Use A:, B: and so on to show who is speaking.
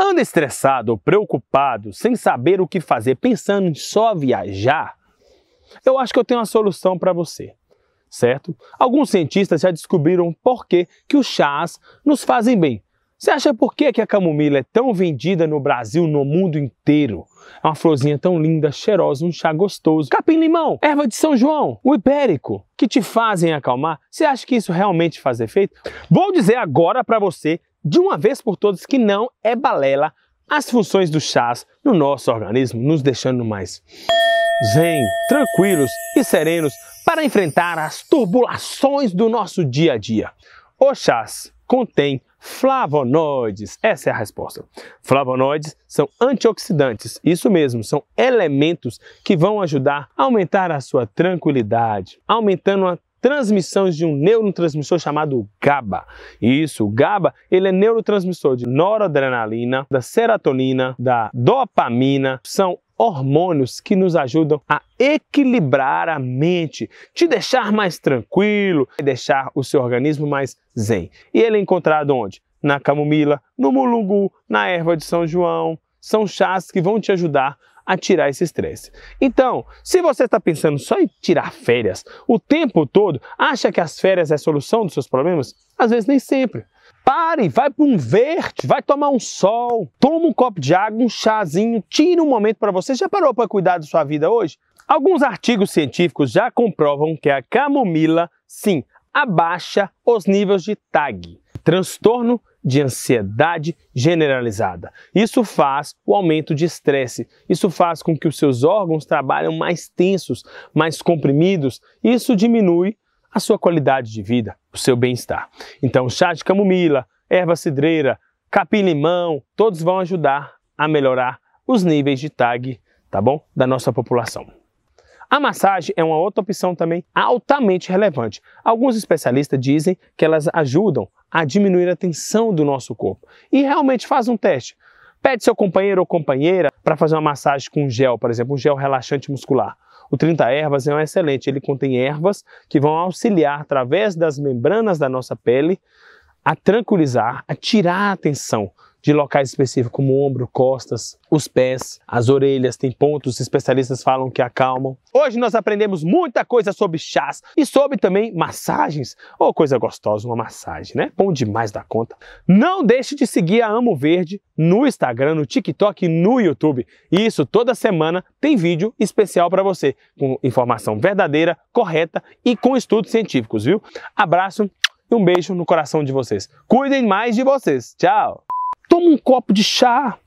A: Anda estressado ou preocupado, sem saber o que fazer, pensando em só viajar? Eu acho que eu tenho uma solução para você, certo? Alguns cientistas já descobriram por que, que os chás nos fazem bem. Você acha por que, que a camomila é tão vendida no Brasil, no mundo inteiro? É uma florzinha tão linda, cheirosa, um chá gostoso. Capim-limão, erva de São João, o ibérico, que te fazem acalmar. Você acha que isso realmente faz efeito? Vou dizer agora para você de uma vez por todas que não é balela as funções do chás no nosso organismo, nos deixando mais zen, tranquilos e serenos para enfrentar as turbulações do nosso dia a dia. O chás contém flavonoides. Essa é a resposta. Flavonoides são antioxidantes, isso mesmo, são elementos que vão ajudar a aumentar a sua tranquilidade, aumentando a transmissões de um neurotransmissor chamado GABA. Isso, o GABA, ele é neurotransmissor de noradrenalina, da serotonina, da dopamina, são hormônios que nos ajudam a equilibrar a mente, te deixar mais tranquilo e deixar o seu organismo mais zen. E ele é encontrado onde? Na camomila, no mulungu, na erva de São João. São chás que vão te ajudar a tirar esse estresse. Então, se você está pensando só em tirar férias o tempo todo, acha que as férias é a solução dos seus problemas? Às vezes nem sempre. Pare, vai para um verde, vai tomar um sol, toma um copo de água, um chazinho, tira um momento para você. Já parou para cuidar da sua vida hoje? Alguns artigos científicos já comprovam que a camomila, sim, abaixa os níveis de TAG, transtorno de ansiedade generalizada. Isso faz o aumento de estresse, isso faz com que os seus órgãos trabalhem mais tensos, mais comprimidos, isso diminui a sua qualidade de vida, o seu bem-estar. Então, chá de camomila, erva cidreira, capim-limão, todos vão ajudar a melhorar os níveis de TAG, tá bom? Da nossa população. A massagem é uma outra opção também altamente relevante. Alguns especialistas dizem que elas ajudam a diminuir a tensão do nosso corpo. E realmente faz um teste. Pede seu companheiro ou companheira para fazer uma massagem com gel, por exemplo, um gel relaxante muscular. O 30 ervas é um excelente, ele contém ervas que vão auxiliar através das membranas da nossa pele a tranquilizar, a tirar a tensão de locais específicos, como o ombro, costas, os pés, as orelhas, tem pontos, especialistas falam que acalmam. Hoje nós aprendemos muita coisa sobre chás e sobre também massagens. Ou oh, coisa gostosa, uma massagem, né? Bom demais da conta. Não deixe de seguir a Amo Verde no Instagram, no TikTok e no YouTube. E isso toda semana tem vídeo especial para você, com informação verdadeira, correta e com estudos científicos, viu? Abraço e um beijo no coração de vocês. Cuidem mais de vocês. Tchau! toma um copo de chá,